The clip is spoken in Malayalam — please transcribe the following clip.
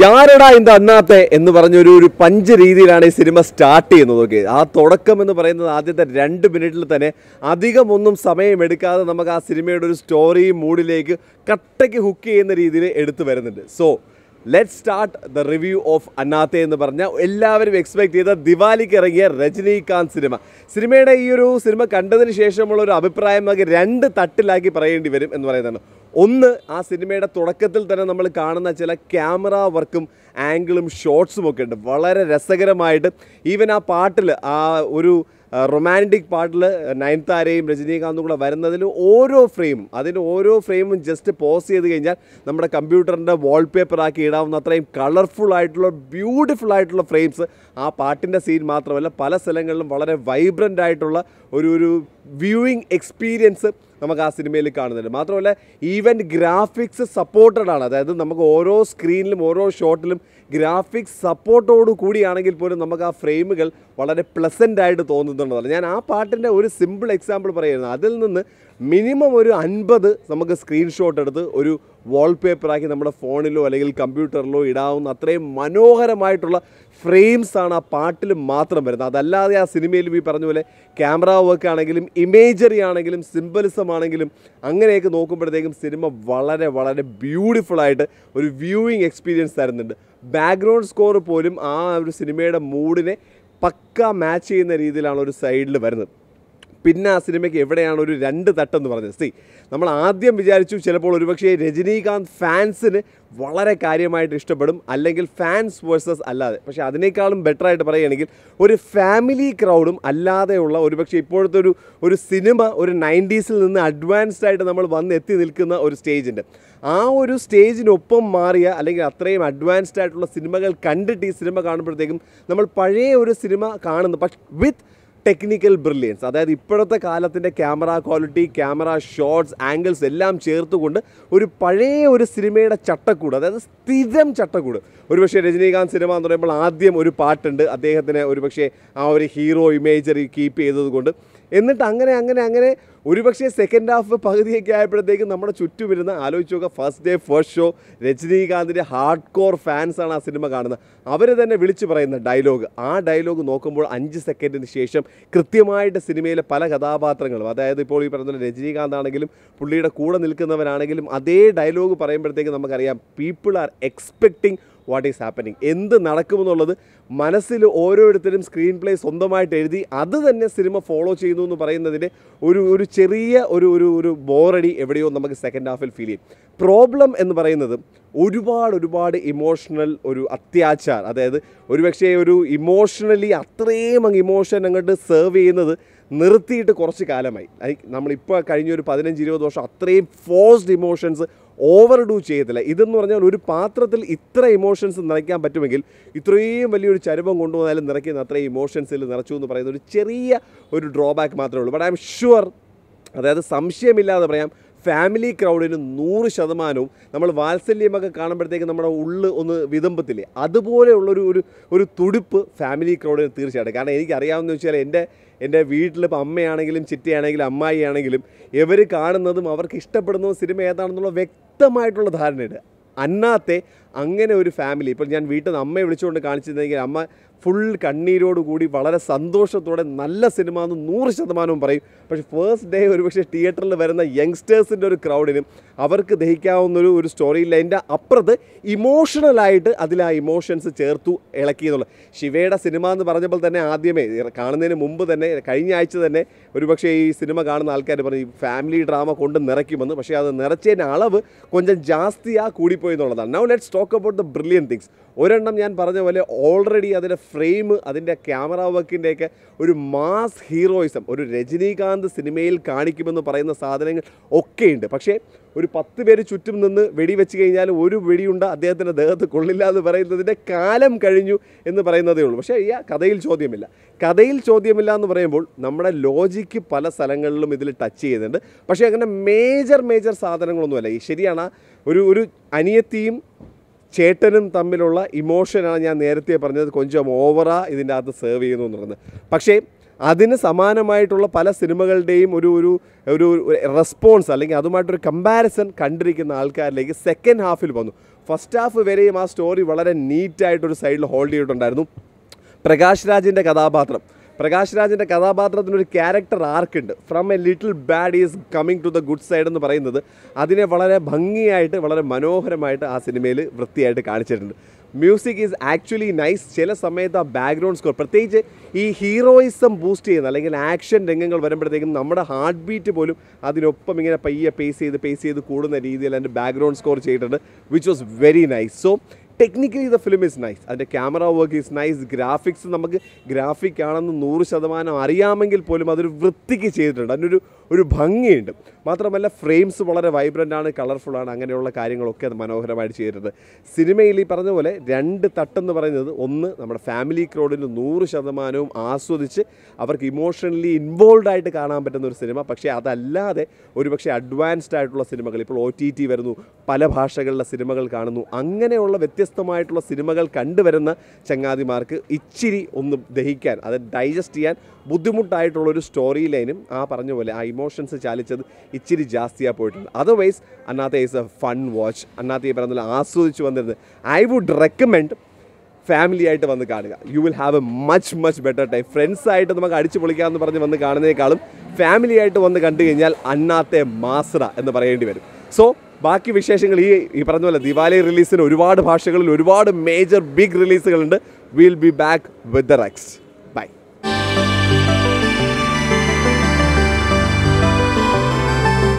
യാരടാ ഇന്ത് അന്നാത്തെ എന്ന് പറഞ്ഞൊരു ഒരു പഞ്ച് രീതിയിലാണ് ഈ സിനിമ സ്റ്റാർട്ട് ചെയ്യുന്നത് ഓക്കെ ആ തുടക്കം എന്ന് പറയുന്നത് ആദ്യത്തെ രണ്ട് മിനിറ്റിൽ തന്നെ അധികമൊന്നും സമയം സമയമെടുക്കാതെ നമുക്ക് ആ സിനിമയുടെ ഒരു സ്റ്റോറി മൂഡിലേക്ക് കട്ടയ്ക്ക് ഹുക്ക് ചെയ്യുന്ന രീതിയിൽ എടുത്തു വരുന്നുണ്ട് so let start the review of Annaatthe എന്ന് പറഞ്ഞ എല്ലാവരും എക്സ്പെക്ട് ചെയ്ത ദിവാലിക്ക് ഇറങ്ങിയ രജനീകാന്ത് സിനിമ സിനിമയുടെ ഈ ഒരു സിനിമ കണ്ടതിന് ശേഷമുള്ള ഒരു അഭിപ്രായം നമുക്ക് രണ്ട് തട്ടിലാക്കി പറയേണ്ടി വരും എന്ന് പറയുന്നതാണ് ഒന്ന് ആ സിനിമയുടെ തുടക്കത്തിൽ തന്നെ നമ്മൾ കാണുന്ന ചില ക്യാമറ വർക്കും ആംഗിളും ഷോട്ട്സും ഒക്കെ ഉണ്ട് വളരെ രസകരമായിട്ട് ഈവൻ ആ പാട്ടിൽ ആ ഒരു റൊമാൻറ്റിക് പാട്ടിൽ നയൻതാരയും രജനീകാന്തും കൂടെ വരുന്നതിൽ ഓരോ ഫ്രെയിമും അതിന് ഓരോ ഫ്രെയിമും ജസ്റ്റ് പോസ് ചെയ്ത് കഴിഞ്ഞാൽ നമ്മുടെ കമ്പ്യൂട്ടറിൻ്റെ വാൾപേപ്പറാക്കി ഇടാവുന്ന അത്രയും കളർഫുൾ ആയിട്ടുള്ള ബ്യൂട്ടിഫുൾ ആയിട്ടുള്ള ഫ്രെയിംസ് ആ പാട്ടിൻ്റെ സീൻ മാത്രമല്ല പല സ്ഥലങ്ങളിലും വളരെ വൈബ്രൻ്റ് ആയിട്ടുള്ള ഒരു ഒരു വ്യൂയിങ് എക്സ്പീരിയൻസ് നമുക്ക് ആ സിനിമയിൽ കാണുന്നുണ്ട് മാത്രമല്ല ഈവൻ ഗ്രാഫിക്സ് സപ്പോർട്ടഡ് ആണ് അതായത് നമുക്ക് ഓരോ സ്ക്രീനിലും ഓരോ ഷോട്ടിലും ഗ്രാഫിക്സ് സപ്പോർട്ടോട് കൂടിയാണെങ്കിൽ പോലും നമുക്ക് ആ ഫ്രെയിമുകൾ വളരെ പ്ലസൻ്റ് ആയിട്ട് തോന്നുന്നുണ്ടല്ലോ ഞാൻ ആ പാട്ടിൻ്റെ ഒരു സിമ്പിൾ എക്സാമ്പിൾ പറയുന്നത് അതിൽ നിന്ന് മിനിമം ഒരു അൻപത് നമുക്ക് സ്ക്രീൻഷോട്ട് എടുത്ത് ഒരു വാൾപേപ്പറാക്കി നമ്മുടെ ഫോണിലോ അല്ലെങ്കിൽ കമ്പ്യൂട്ടറിലോ ഇടാവുന്ന അത്രയും മനോഹരമായിട്ടുള്ള ഫ്രെയിംസ് ആണ് ആ പാട്ടിൽ മാത്രം വരുന്നത് അതല്ലാതെ ആ സിനിമയിലും ഈ പറഞ്ഞ പോലെ ക്യാമറ വർക്ക് ആണെങ്കിലും ഇമേജറി ആണെങ്കിലും സിംബലിസം ആണെങ്കിലും അങ്ങനെയൊക്കെ നോക്കുമ്പോഴത്തേക്കും സിനിമ വളരെ വളരെ ബ്യൂട്ടിഫുള്ളായിട്ട് ഒരു വ്യൂയിങ് എക്സ്പീരിയൻസ് തരുന്നുണ്ട് ബാക്ക്ഗ്രൗണ്ട് സ്കോർ പോലും ആ ഒരു സിനിമയുടെ മൂഡിനെ പക്ക മാച്ച് ചെയ്യുന്ന രീതിയിലാണ് ഒരു സൈഡിൽ വരുന്നത് പിന്നെ ആ സിനിമയ്ക്ക് എവിടെയാണ് ഒരു രണ്ട് തട്ടെന്ന് പറഞ്ഞത് സി നമ്മൾ ആദ്യം വിചാരിച്ചു ചിലപ്പോൾ ഒരുപക്ഷെ രജനീകാന്ത് ഫാൻസിന് വളരെ കാര്യമായിട്ട് ഇഷ്ടപ്പെടും അല്ലെങ്കിൽ ഫാൻസ് വേഴ്സസ് അല്ലാതെ പക്ഷേ അതിനേക്കാളും ബെറ്റർ ആയിട്ട് പറയുകയാണെങ്കിൽ ഒരു ഫാമിലി ക്രൗഡും അല്ലാതെയുള്ള ഒരുപക്ഷെ ഇപ്പോഴത്തെ ഒരു ഒരു സിനിമ ഒരു നയൻറ്റീസിൽ നിന്ന് അഡ്വാൻസ്ഡ് ആയിട്ട് നമ്മൾ വന്ന് എത്തി നിൽക്കുന്ന ഒരു സ്റ്റേജിൻ്റെ ആ ഒരു സ്റ്റേജിനൊപ്പം മാറിയ അല്ലെങ്കിൽ അത്രയും അഡ്വാൻസ്ഡ് ആയിട്ടുള്ള സിനിമകൾ കണ്ടിട്ട് ഈ സിനിമ കാണുമ്പോഴത്തേക്കും നമ്മൾ പഴയ ഒരു സിനിമ കാണുന്നു പക്ഷെ വിത്ത് ടെക്നിക്കൽ ബ്രില്യൻസ് അതായത് ഇപ്പോഴത്തെ കാലത്തിൻ്റെ camera quality camera shots angles എല്ലാം ചേർത്തുകൊണ്ട് ഒരു പഴയ ഒരു സിനിമയുടെ ചട്ടക്കൂട് അതായത് സ്ഥിരം ചട്ടക്കൂട് ഒരുപക്ഷെ രജനീകാന്ത് സിനിമ എന്ന് പറയുമ്പോൾ ആദ്യം ഒരു പാട്ടുണ്ട് അദ്ദേഹത്തിന് ഒരുപക്ഷെ ആ ഒരു ഹീറോ ഇമേജറി കീപ്പ് ചെയ്തതുകൊണ്ട് എന്നിട്ട് അങ്ങനെ അങ്ങനെ അങ്ങനെ ഒരുപക്ഷെ സെക്കൻഡ് ഹാഫ് പകുതിയൊക്കെ ആയപ്പോഴത്തേക്കും നമ്മുടെ ചുറ്റും ഇരുന്ന് ആലോചിച്ച് നോക്കുക ഫസ്റ്റ് ഡേ ഫസ്റ്റ് ഷോ രജനീകാന്തിൻ്റെ ഹാർഡ് കോർ ഫാൻസാണ് ആ സിനിമ കാണുന്നത് അവർ തന്നെ വിളിച്ചു പറയുന്ന ഡയലോഗ് ആ ഡയലോഗ് നോക്കുമ്പോൾ അഞ്ച് സെക്കൻഡിന് ശേഷം കൃത്യമായിട്ട് സിനിമയിലെ പല കഥാപാത്രങ്ങളും അതായത് ഇപ്പോൾ ഈ പറയുന്ന രജനീകാന്ത് ആണെങ്കിലും പുള്ളിയുടെ കൂടെ നിൽക്കുന്നവരാണെങ്കിലും അതേ ഡയലോഗ് പറയുമ്പോഴത്തേക്കും നമുക്കറിയാം people are expecting what is happening എന്ത് നടക്കുമെന്നുള്ളത് മനസ്സിൽ ഓരോരുത്തരും സ്ക്രീൻ പ്ലേ സ്വന്തമായിട്ട് എഴുതി അത് തന്നെ സിനിമ ഫോളോ ചെയ്യുന്നു എന്ന് പറയുന്നതിൻ്റെ ഒരു ഒരു ചെറിയ ഒരു ഒരു ഒരു ബോറടി എവിടെയോ നമുക്ക് സെക്കൻഡ് ഹാഫിൽ ഫീൽ ചെയ്യും പ്രോബ്ലം എന്ന് പറയുന്നത് ഒരുപാട് ഒരുപാട് ഇമോഷണൽ ഒരു അത്യാചാർ അതായത് ഒരുപക്ഷെ ഒരു ഇമോഷണലി അത്രയും അങ്ങ് ഇമോഷൻ അങ്ങോട്ട് സെർവ് ചെയ്യുന്നത് നിർത്തിയിട്ട് കുറച്ച് കാലമായി നമ്മളിപ്പോൾ കഴിഞ്ഞ ഒരു പതിനഞ്ച് ഇരുപത് വർഷം അത്രയും ഫോഴ്സ്ഡ് ഇമോഷൻസ് ഓവർ ഡൂ ചെയ്യത്തില്ല ഇതെന്ന് പറഞ്ഞാൽ ഒരു പാത്രത്തിൽ ഇത്ര ഇമോഷൻസ് നിറയ്ക്കാൻ പറ്റുമെങ്കിൽ ഇത്രയും വലിയൊരു ചരുവം കൊണ്ടുവന്നാലും നിറയ്ക്കുന്ന അത്രയും ഇമോഷൻസിൽ നിറച്ചു എന്ന് പറയുന്ന ഒരു ചെറിയ ഒരു ഡ്രോബാക്ക് മാത്രമേ ഉള്ളൂ ബട്ട് ഐ എം ഷുവർ അതായത് സംശയമില്ലാതെ പറയാം ഫാമിലി ക്രൗഡിന് നൂറ് ശതമാനവും നമ്മൾ വാത്സല്യമൊക്കെ കാണുമ്പോഴത്തേക്ക് നമ്മുടെ ഉള്ളിൽ ഒന്ന് വിതമ്പത്തില്ലേ അതുപോലെയുള്ളൊരു ഒരു ഒരു തുടിപ്പ് ഫാമിലി ക്രൗഡിന് തീർച്ചയായിട്ടും കാരണം എനിക്കറിയാവുന്ന വെച്ചാൽ എൻ്റെ എൻ്റെ വീട്ടിൽ ഇപ്പോൾ അമ്മയാണെങ്കിലും ചിറ്റയാണെങ്കിലും അമ്മായിയാണെങ്കിലും ഇവർ കാണുന്നതും അവർക്ക് ഇഷ്ടപ്പെടുന്നതും സിനിമ ഏതാണെന്നുള്ള വ്യക്തമായിട്ടുള്ള ധാരണയുണ്ട് അന്നാത്തെ അങ്ങനെ ഒരു ഫാമിലി ഇപ്പോൾ ഞാൻ വീട്ടിൽ നിന്ന് അമ്മയെ വിളിച്ചുകൊണ്ട് കാണിച്ചിരുന്നെങ്കിൽ അമ്മ ഫുൾ കണ്ണീരോടുകൂടി വളരെ സന്തോഷത്തോടെ നല്ല സിനിമ എന്ന് നൂറ് ശതമാനവും പറയും പക്ഷേ ഫസ്റ്റ് ഡേ ഒരുപക്ഷെ തിയേറ്ററിൽ വരുന്ന യങ്സ്റ്റേഴ്സിൻ്റെ ഒരു ക്രൗഡിനും അവർക്ക് ദഹിക്കാവുന്നൊരു ഒരു സ്റ്റോറി ലൈൻ്റെ അപ്പുറത്ത് ഇമോഷണലായിട്ട് അതിൽ ആ ഇമോഷൻസ് ചേർത്തു ഇളക്കി എന്നുള്ളത് ശിവയുടെ സിനിമ എന്ന് പറഞ്ഞപ്പോൾ തന്നെ ആദ്യമേ കാണുന്നതിന് മുമ്പ് തന്നെ കഴിഞ്ഞ ആഴ്ച തന്നെ ഒരുപക്ഷെ ഈ സിനിമ കാണുന്ന ആൾക്കാർ പറഞ്ഞു ഫാമിലി ഡ്രാമ കൊണ്ട് നിറയ്ക്കുമെന്ന് പക്ഷേ അത് നിറച്ചതിൻ്റെ അളവ് കൊഞ്ചം ജാസ്തിയാ കൂടിപ്പോയി എന്നുള്ളതാണ് now let's talk about the brilliant things ഒരെണ്ണം ഞാൻ പറഞ്ഞ പോലെ ഓൾറെഡി അതിൻ്റെ ഫ്രെയിം അതിൻ്റെ ക്യാമറ വർക്കിൻ്റെയൊക്കെ ഒരു മാസ് ഹീറോയിസം ഒരു രജനീകാന്ത് സിനിമയിൽ കാണിക്കുമെന്ന് പറയുന്ന സാധനങ്ങൾ ഒക്കെയുണ്ട് പക്ഷേ ഒരു പത്ത് പേര് ചുറ്റും നിന്ന് വെടി കഴിഞ്ഞാൽ ഒരു വെടിയുണ്ട അദ്ദേഹത്തിൻ്റെ ദേഹത്ത് കൊള്ളില്ല എന്ന് പറയുന്നതിൻ്റെ കാലം കഴിഞ്ഞു എന്ന് പറയുന്നതേ ഉള്ളൂ പക്ഷേ ഈ കഥയിൽ ചോദ്യമില്ല കഥയിൽ ചോദ്യമില്ല എന്ന് പറയുമ്പോൾ നമ്മുടെ ലോജിക്ക് പല സ്ഥലങ്ങളിലും ഇതിൽ ടച്ച് ചെയ്യുന്നുണ്ട് പക്ഷേ അങ്ങനെ മേജർ മേജർ സാധനങ്ങളൊന്നുമല്ല ഈ ശരിയാണ് ഒരു ഒരു അനിയത്തിയും ചേട്ടനും തമ്മിലുള്ള ഇമോഷനാണ് ഞാൻ നേരത്തെ പറഞ്ഞത് കൊഞ്ചം ഓവറാ ഇതിൻ്റെ അകത്ത് സെർവ് ചെയ്യുന്നു എന്ന് പറയുന്നത് പക്ഷേ അതിന് സമാനമായിട്ടുള്ള പല സിനിമകളുടെയും ഒരു ഒരു ഒരു റെസ്പോൺസ് അല്ലെങ്കിൽ അതുമായിട്ടൊരു കമ്പാരിസൺ കണ്ടിരിക്കുന്ന ആൾക്കാരിലേക്ക് സെക്കൻഡ് ഹാഫിൽ വന്നു ഫസ്റ്റ് ഹാഫ് വരെയും ആ സ്റ്റോറി വളരെ നീറ്റായിട്ടൊരു സൈഡിൽ ഹോൾഡ് ചെയ്തിട്ടുണ്ടായിരുന്നു പ്രകാശ് രാജിൻ്റെ കഥാപാത്രം പ്രകാശ് രാജിൻ്റെ കഥാപാത്രത്തിനൊരു ക്യാരക്ടർ ആർക്കുണ്ട് from a little bad is coming to the good side എന്ന് പറയുന്നത് അതിനെ വളരെ ഭംഗിയായിട്ട് വളരെ മനോഹരമായിട്ട് ആ സിനിമയിൽ വൃത്തിയായിട്ട് കാണിച്ചിട്ടുണ്ട് മ്യൂസിക് ഈസ് ആക്ച്വലി നൈസ് ചില സമയത്ത് ആ ബാക്ക്ഗ്രൗണ്ട് സ്കോർ പ്രത്യേകിച്ച് ഈ ഹീറോയിസം ബൂസ്റ്റ് ചെയ്യുന്ന അല്ലെങ്കിൽ ആക്ഷൻ രംഗങ്ങൾ വരുമ്പോഴത്തേക്കും നമ്മുടെ ഹാർട്ട് ബീറ്റ് പോലും അതിനൊപ്പം ഇങ്ങനെ പയ്യെ പേസ് ചെയ്ത് പേസ് ചെയ്ത് കൂടുന്ന രീതിയിൽ അതിൻ്റെ ബാക്ക്ഗ്രൗണ്ട് സ്കോർ ചെയ്തിട്ടുണ്ട് which was very nice so technically the film is nice അതിൻ്റെ camera work is nice graphics നമുക്ക് ഗ്രാഫിക് ആണെന്ന് നൂറ് ശതമാനം അറിയാമെങ്കിൽ പോലും അതൊരു വൃത്തിക്ക് ചെയ്തിട്ടുണ്ട് അതിനൊരു ഒരു ഭംഗിയുണ്ട് മാത്രമല്ല ഫ്രെയിംസ് വളരെ വൈബ്രൻ്റ് ആണ് കളർഫുൾ ആണ് അങ്ങനെയുള്ള കാര്യങ്ങളൊക്കെ അത് മനോഹരമായിട്ട് ചെയ്യരുത് സിനിമയിൽ ഈ പറഞ്ഞ പോലെ രണ്ട് തട്ടെന്ന് പറയുന്നത് ഒന്ന് നമ്മുടെ ഫാമിലി ക്രോഡിന് നൂറ് ശതമാനവും ആസ്വദിച്ച് അവർക്ക് ഇമോഷണലി ഇൻവോൾവ് ആയിട്ട് കാണാൻ പറ്റുന്ന ഒരു സിനിമ പക്ഷേ അതല്ലാതെ ഒരുപക്ഷെ അഡ്വാൻസ്ഡ് ആയിട്ടുള്ള സിനിമകൾ ഇപ്പോൾ ഒ ടി ടി വരുന്നു പല ഭാഷകളിലെ സിനിമകൾ കാണുന്നു അങ്ങനെയുള്ള വ്യത്യസ്തമായിട്ടുള്ള സിനിമകൾ കണ്ടുവരുന്ന ചങ്ങാതിമാർക്ക് ഇച്ചിരി ഒന്ന് ദഹിക്കാൻ അത് ഡൈജസ്റ്റ് ചെയ്യാൻ ബുദ്ധിമുട്ടായിട്ടുള്ള ഒരു സ്റ്റോറി ലൈനും ആ പറഞ്ഞ പോലെ ആ ഇമോ ഇമോഷൻസ് ചാലിച്ചത് ഇച്ചിരി ജാസ്തിയാണ് പോയിട്ടുണ്ട് otherwise Annaatthe is a fun watch Annaatthe ഈ പറഞ്ഞ ആസ്വദിച്ച് വന്നിരുന്നത് ഐ വുഡ് റെക്കമെൻഡ് ഫാമിലി ആയിട്ട് വന്ന് കാണുക you will have a much much better time friends ആയിട്ട് നമുക്ക് അടിച്ചു പൊളിക്കാമെന്ന് പറഞ്ഞ് വന്ന് കാണുന്നതിനേക്കാളും ഫാമിലി ആയിട്ട് വന്ന് കണ്ടു കഴിഞ്ഞാൽ അന്നാത്തെ മാസ്ര എന്ന് പറയേണ്ടി വരും സോ ബാക്കി വിശേഷങ്ങൾ ഈ ഈ പറഞ്ഞ പോലെ ദിവാലി റിലീസിന് ഒരുപാട് ഭാഷകളിൽ ഒരുപാട് മേജർ ബിഗ് റിലീസുകളുണ്ട് will be back with the റെക്സ്റ്റ്